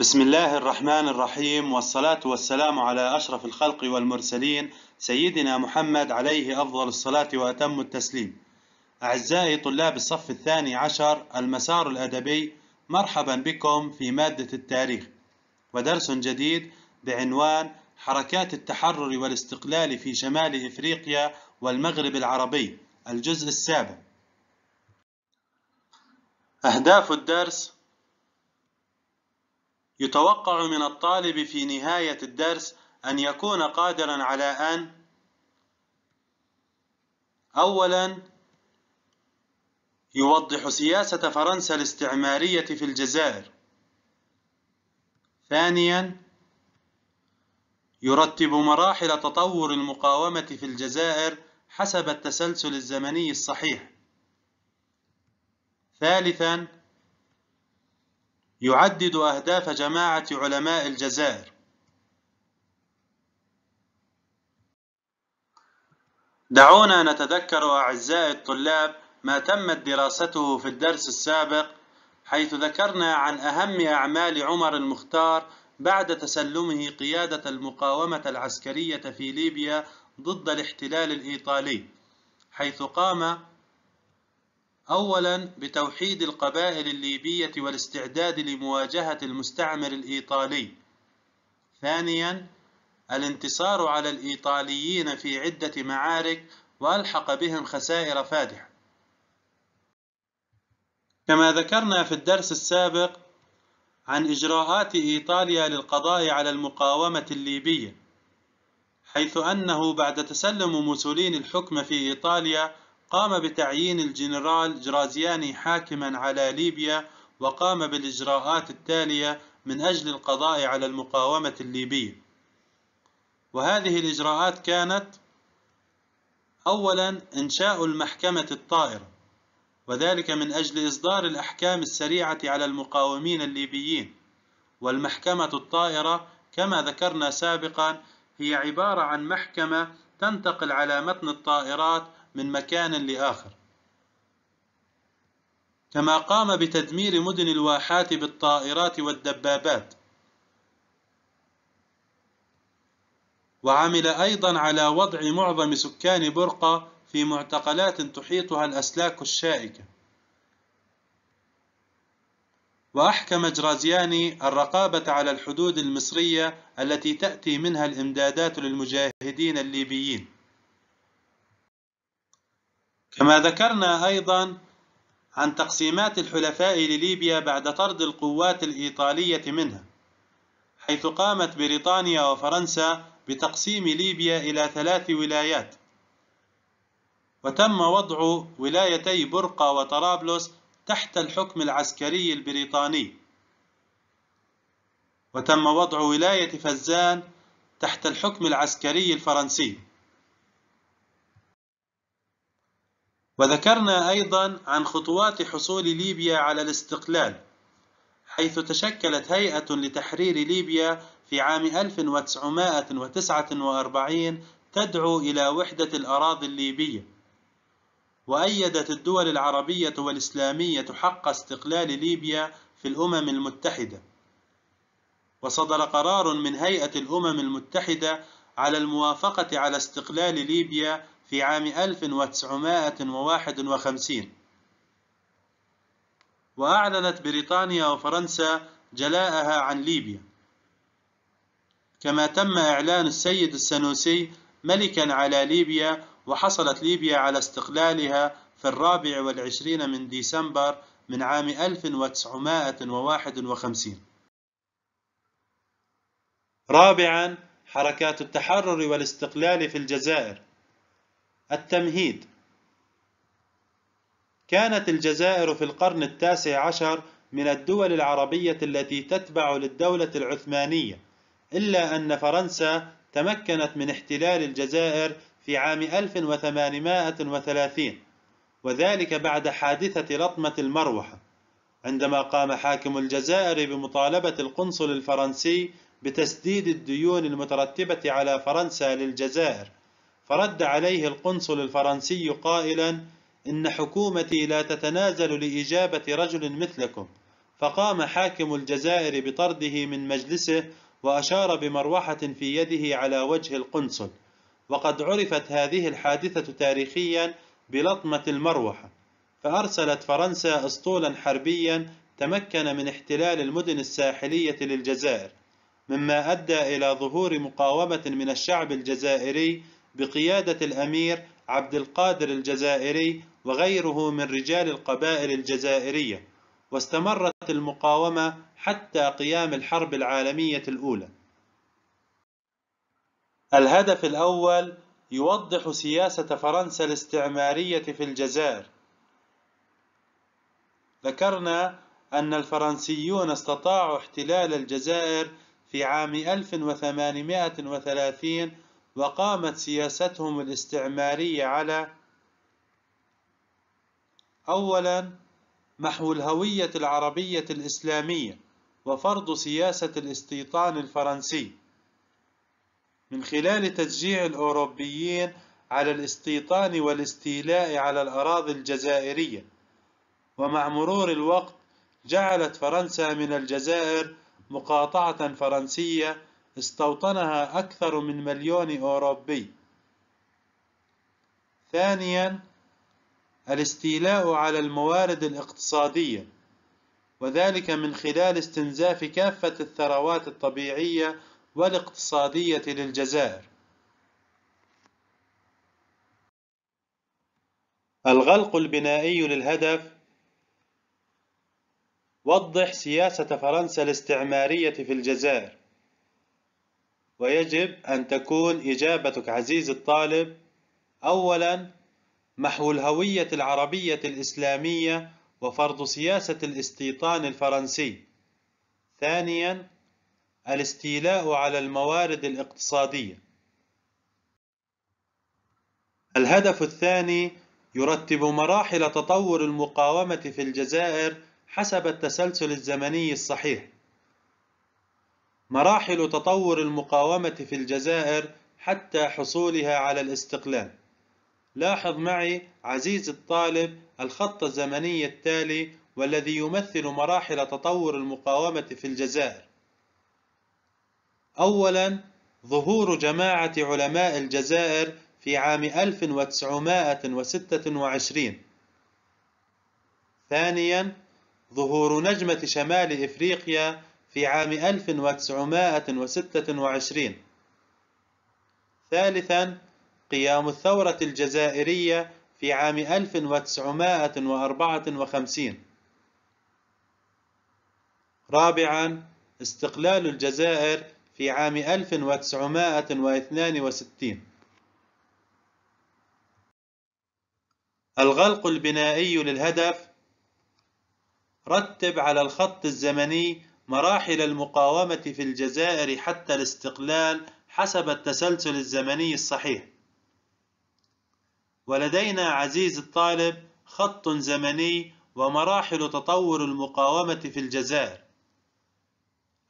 بسم الله الرحمن الرحيم والصلاة والسلام على أشرف الخلق والمرسلين سيدنا محمد عليه أفضل الصلاة وأتم التسليم أعزائي طلاب الصف الثاني عشر المسار الأدبي مرحبا بكم في مادة التاريخ ودرس جديد بعنوان حركات التحرر والاستقلال في شمال إفريقيا والمغرب العربي الجزء السابع أهداف الدرس يتوقع من الطالب في نهاية الدرس أن يكون قادرا على أن أولا يوضح سياسة فرنسا الاستعمارية في الجزائر ثانيا يرتب مراحل تطور المقاومة في الجزائر حسب التسلسل الزمني الصحيح ثالثا يعدد أهداف جماعة علماء الجزائر دعونا نتذكر أعزائي الطلاب ما تمت دراسته في الدرس السابق حيث ذكرنا عن أهم أعمال عمر المختار بعد تسلمه قيادة المقاومة العسكرية في ليبيا ضد الاحتلال الإيطالي حيث قام أولا بتوحيد القبائل الليبية والاستعداد لمواجهة المستعمر الإيطالي ثانيا الانتصار على الإيطاليين في عدة معارك وألحق بهم خسائر فادحة كما ذكرنا في الدرس السابق عن إجراءات إيطاليا للقضاء على المقاومة الليبية حيث أنه بعد تسلم موسوليني الحكم في إيطاليا قام بتعيين الجنرال جرازياني حاكما على ليبيا وقام بالإجراءات التالية من أجل القضاء على المقاومة الليبية وهذه الإجراءات كانت أولا إنشاء المحكمة الطائرة وذلك من أجل إصدار الأحكام السريعة على المقاومين الليبيين والمحكمة الطائرة كما ذكرنا سابقا هي عبارة عن محكمة تنتقل على متن الطائرات من مكان لآخر كما قام بتدمير مدن الواحات بالطائرات والدبابات وعمل أيضا على وضع معظم سكان برقة في معتقلات تحيطها الأسلاك الشائكة وأحكم جرازياني الرقابة على الحدود المصرية التي تأتي منها الإمدادات للمجاهدين الليبيين كما ذكرنا أيضا عن تقسيمات الحلفاء لليبيا بعد طرد القوات الإيطالية منها حيث قامت بريطانيا وفرنسا بتقسيم ليبيا إلى ثلاث ولايات وتم وضع ولايتي برقة وطرابلس تحت الحكم العسكري البريطاني وتم وضع ولاية فزان تحت الحكم العسكري الفرنسي وذكرنا أيضا عن خطوات حصول ليبيا على الاستقلال حيث تشكلت هيئة لتحرير ليبيا في عام 1949 تدعو إلى وحدة الأراضي الليبية وأيدت الدول العربية والإسلامية حق استقلال ليبيا في الأمم المتحدة وصدر قرار من هيئة الأمم المتحدة على الموافقة على استقلال ليبيا في عام 1951 وأعلنت بريطانيا وفرنسا جلاءها عن ليبيا كما تم إعلان السيد السنوسي ملكا على ليبيا وحصلت ليبيا على استقلالها في الرابع والعشرين من ديسمبر من عام 1951 رابعا حركات التحرر والاستقلال في الجزائر التمهيد كانت الجزائر في القرن التاسع عشر من الدول العربية التي تتبع للدولة العثمانية إلا أن فرنسا تمكنت من احتلال الجزائر في عام 1830 وذلك بعد حادثة لطمة المروحة عندما قام حاكم الجزائر بمطالبة القنصل الفرنسي بتسديد الديون المترتبة على فرنسا للجزائر فرد عليه القنصل الفرنسي قائلا إن حكومتي لا تتنازل لإجابة رجل مثلكم فقام حاكم الجزائر بطرده من مجلسه وأشار بمروحة في يده على وجه القنصل وقد عرفت هذه الحادثة تاريخيا بلطمة المروحة فأرسلت فرنسا أسطولا حربيا تمكن من احتلال المدن الساحلية للجزائر مما أدى إلى ظهور مقاومة من الشعب الجزائري بقيادة الأمير عبد القادر الجزائري وغيره من رجال القبائل الجزائرية واستمرت المقاومة حتى قيام الحرب العالمية الأولى الهدف الأول يوضح سياسة فرنسا الاستعمارية في الجزائر ذكرنا أن الفرنسيون استطاعوا احتلال الجزائر في عام 1830 وقامت سياستهم الاستعمارية على أولا محو الهوية العربية الإسلامية وفرض سياسة الاستيطان الفرنسي من خلال تشجيع الأوروبيين على الاستيطان والاستيلاء على الأراضي الجزائرية ومع مرور الوقت جعلت فرنسا من الجزائر مقاطعة فرنسية استوطنها أكثر من مليون أوروبي ثانيا الاستيلاء على الموارد الاقتصادية وذلك من خلال استنزاف كافة الثروات الطبيعية والاقتصادية للجزائر الغلق البنائي للهدف وضح سياسة فرنسا الاستعمارية في الجزائر ويجب أن تكون إجابتك عزيزي الطالب أولا محو الهوية العربية الإسلامية وفرض سياسة الاستيطان الفرنسي ثانيا الاستيلاء على الموارد الاقتصادية الهدف الثاني يرتب مراحل تطور المقاومة في الجزائر حسب التسلسل الزمني الصحيح مراحل تطور المقاومة في الجزائر حتى حصولها على الاستقلال لاحظ معي عزيز الطالب الخط الزمني التالي والذي يمثل مراحل تطور المقاومة في الجزائر أولا ظهور جماعة علماء الجزائر في عام 1926 ثانيا ظهور نجمة شمال إفريقيا في عام 1926 ثالثا قيام الثورة الجزائرية في عام 1954 رابعا استقلال الجزائر في عام 1962 الغلق البنائي للهدف رتب على الخط الزمني مراحل المقاومة في الجزائر حتى الاستقلال حسب التسلسل الزمني الصحيح ولدينا عزيز الطالب خط زمني ومراحل تطور المقاومة في الجزائر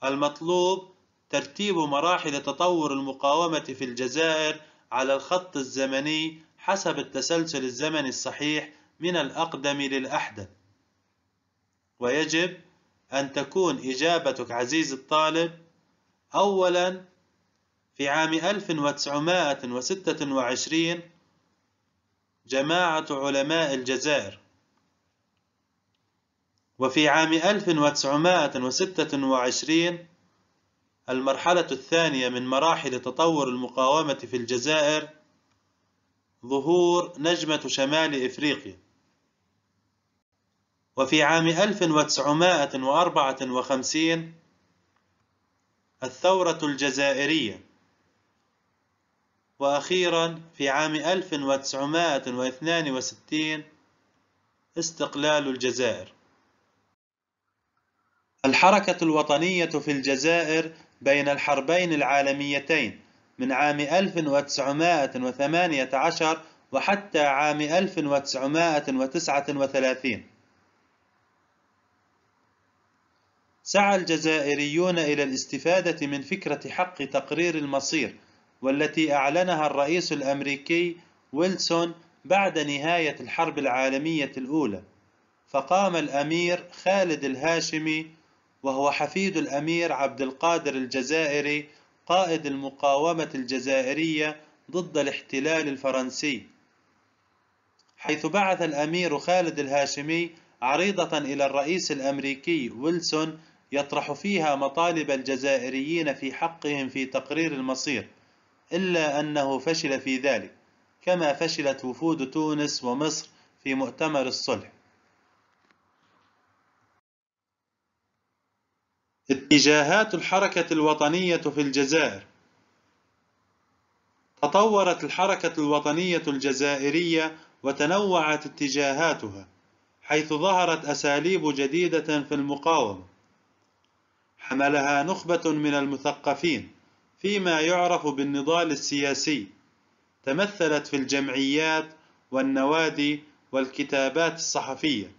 المطلوب ترتيب مراحل تطور المقاومة في الجزائر على الخط الزمني حسب التسلسل الزمني الصحيح من الأقدم للأحدث ويجب أن تكون إجابتك عزيز الطالب أولا في عام 1926 جماعة علماء الجزائر وفي عام 1926 المرحلة الثانية من مراحل تطور المقاومة في الجزائر ظهور نجمة شمال إفريقيا وفي عام 1954 الثورة الجزائرية وأخيرا في عام 1962 استقلال الجزائر الحركة الوطنية في الجزائر بين الحربين العالميتين من عام 1918 وحتى عام 1939 سعى الجزائريون إلى الاستفادة من فكرة حق تقرير المصير والتي أعلنها الرئيس الأمريكي ويلسون بعد نهاية الحرب العالمية الأولى فقام الأمير خالد الهاشمي وهو حفيد الأمير عبد القادر الجزائري قائد المقاومة الجزائرية ضد الاحتلال الفرنسي حيث بعث الأمير خالد الهاشمي عريضة إلى الرئيس الأمريكي ويلسون يطرح فيها مطالب الجزائريين في حقهم في تقرير المصير إلا أنه فشل في ذلك كما فشلت وفود تونس ومصر في مؤتمر الصلح اتجاهات الحركة الوطنية في الجزائر تطورت الحركة الوطنية الجزائرية وتنوعت اتجاهاتها حيث ظهرت أساليب جديدة في المقاومة حملها نخبة من المثقفين فيما يعرف بالنضال السياسي تمثلت في الجمعيات والنوادي والكتابات الصحفية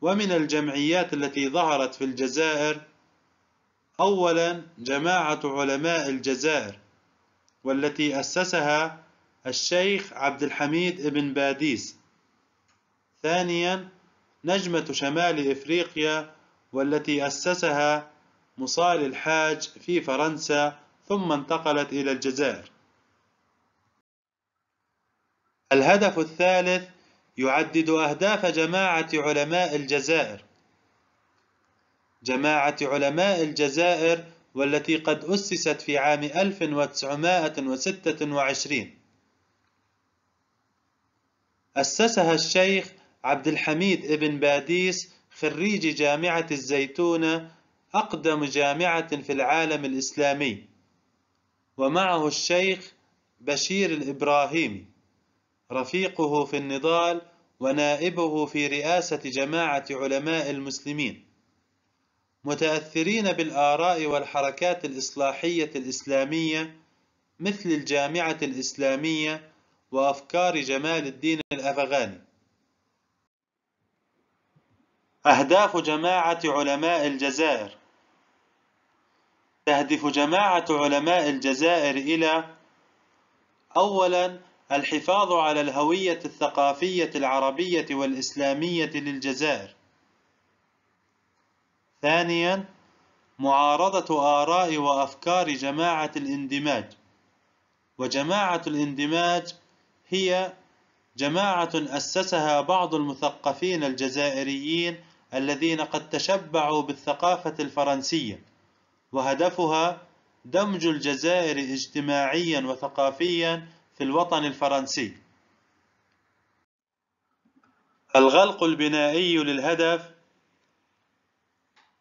ومن الجمعيات التي ظهرت في الجزائر أولا جماعة علماء الجزائر والتي أسسها الشيخ عبد الحميد بن باديس ثانيا نجمة شمال إفريقيا والتي أسسها مصال الحاج في فرنسا ثم انتقلت إلى الجزائر. الهدف الثالث يعدد أهداف جماعة علماء الجزائر. جماعة علماء الجزائر والتي قد أسست في عام 1926 أسسها الشيخ عبد الحميد ابن باديس خريج جامعة الزيتونة أقدم جامعة في العالم الإسلامي ومعه الشيخ بشير الإبراهيمي رفيقه في النضال ونائبه في رئاسة جماعة علماء المسلمين متأثرين بالآراء والحركات الإصلاحية الإسلامية مثل الجامعة الإسلامية وأفكار جمال الدين الأفغاني أهداف جماعة علماء الجزائر تهدف جماعة علماء الجزائر إلى أولا الحفاظ على الهوية الثقافية العربية والإسلامية للجزائر ثانيا معارضة آراء وأفكار جماعة الاندماج وجماعة الاندماج هي جماعة أسسها بعض المثقفين الجزائريين الذين قد تشبعوا بالثقافة الفرنسية وهدفها دمج الجزائر اجتماعيا وثقافيا في الوطن الفرنسي الغلق البنائي للهدف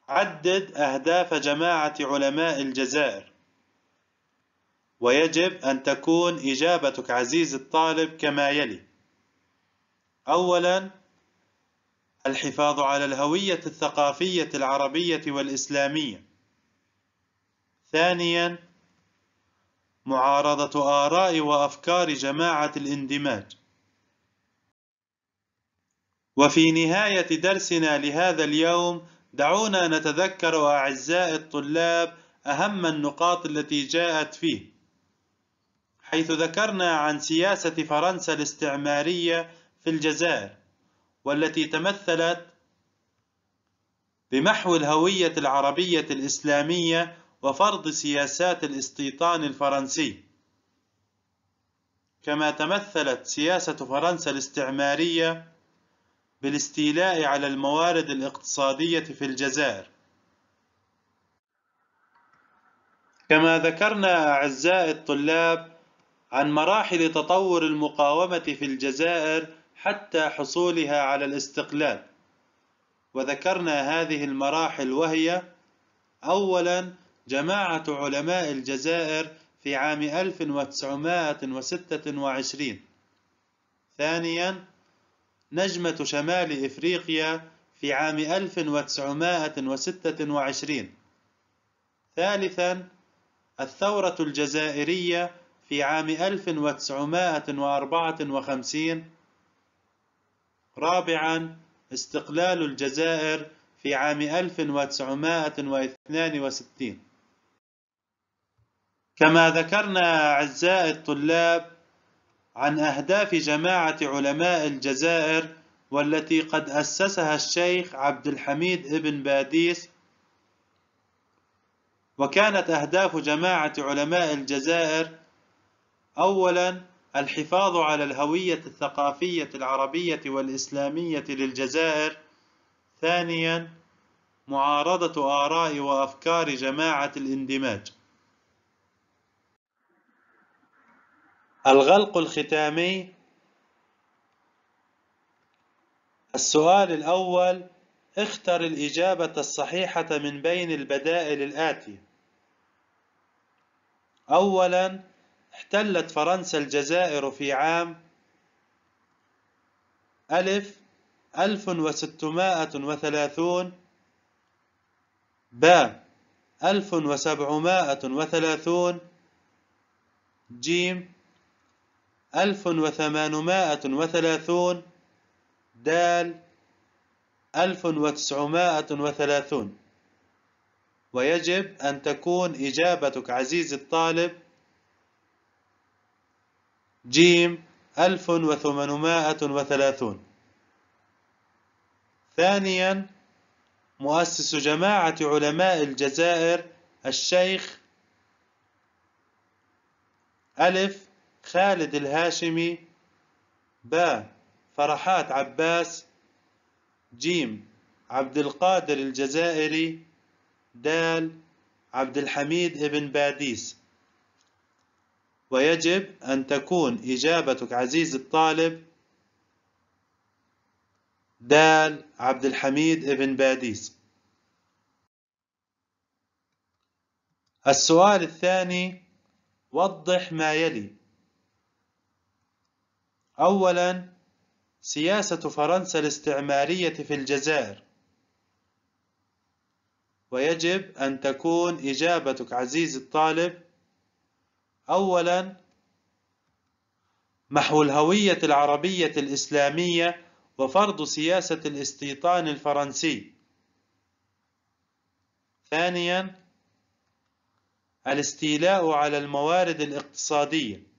عدد أهداف جماعة علماء الجزائر ويجب أن تكون إجابتك عزيز الطالب كما يلي أولا الحفاظ على الهوية الثقافية العربية والإسلامية ثانيا معارضة آراء وأفكار جماعة الاندماج وفي نهاية درسنا لهذا اليوم دعونا نتذكر أعزائي الطلاب أهم النقاط التي جاءت فيه حيث ذكرنا عن سياسة فرنسا الاستعمارية في الجزائر والتي تمثلت بمحو الهوية العربية الإسلامية وفرض سياسات الاستيطان الفرنسي كما تمثلت سياسة فرنسا الاستعمارية بالاستيلاء على الموارد الاقتصادية في الجزائر كما ذكرنا أعزائي الطلاب عن مراحل تطور المقاومة في الجزائر حتى حصولها على الاستقلال وذكرنا هذه المراحل وهي أولاً جماعة علماء الجزائر في عام 1926 ثانيا نجمة شمال إفريقيا في عام 1926 ثالثا الثورة الجزائرية في عام 1954 رابعا استقلال الجزائر في عام 1962 كما ذكرنا أعزائي الطلاب عن أهداف جماعة علماء الجزائر والتي قد أسسها الشيخ عبد الحميد ابن باديس وكانت أهداف جماعة علماء الجزائر أولا الحفاظ على الهوية الثقافية العربية والإسلامية للجزائر ثانيا معارضة آراء وأفكار جماعة الاندماج الغلق الختامي السؤال الأول اختر الإجابة الصحيحة من بين البدائل الآتية أولا احتلت فرنسا الجزائر في عام ألف ألف وستمائة وثلاثون ب ألف وسبعمائة وثلاثون جيم ألف وثمانمائة وثلاثون دال ألف وتسعمائة وثلاثون ويجب أن تكون إجابتك عزيز الطالب جيم ألف وثمانمائة وثلاثون ثانيا مؤسس جماعة علماء الجزائر الشيخ ألف خالد الهاشمي با فرحات عباس جيم عبد القادر الجزائري دال عبد الحميد ابن باديس ويجب أن تكون إجابتك عزيز الطالب دال عبد الحميد ابن باديس السؤال الثاني وضح ما يلي أولا سياسة فرنسا الاستعمارية في الجزائر ويجب أن تكون إجابتك عزيزي الطالب أولا محو الهوية العربية الإسلامية وفرض سياسة الاستيطان الفرنسي ثانيا الاستيلاء على الموارد الاقتصادية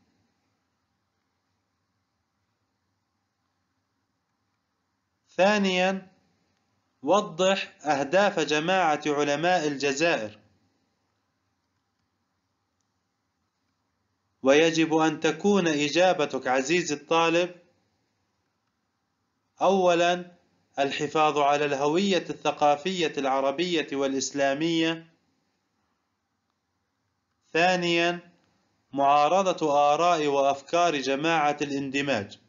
ثانيا وضح أهداف جماعة علماء الجزائر ويجب أن تكون إجابتك عزيزي الطالب أولا الحفاظ على الهوية الثقافية العربية والإسلامية ثانيا معارضة آراء وأفكار جماعة الاندماج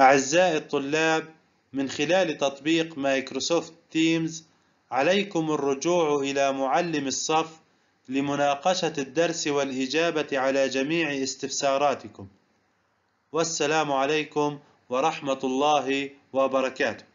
أعزائي الطلاب من خلال تطبيق مايكروسوفت تيمز عليكم الرجوع إلى معلم الصف لمناقشة الدرس والإجابة على جميع استفساراتكم والسلام عليكم ورحمة الله وبركاته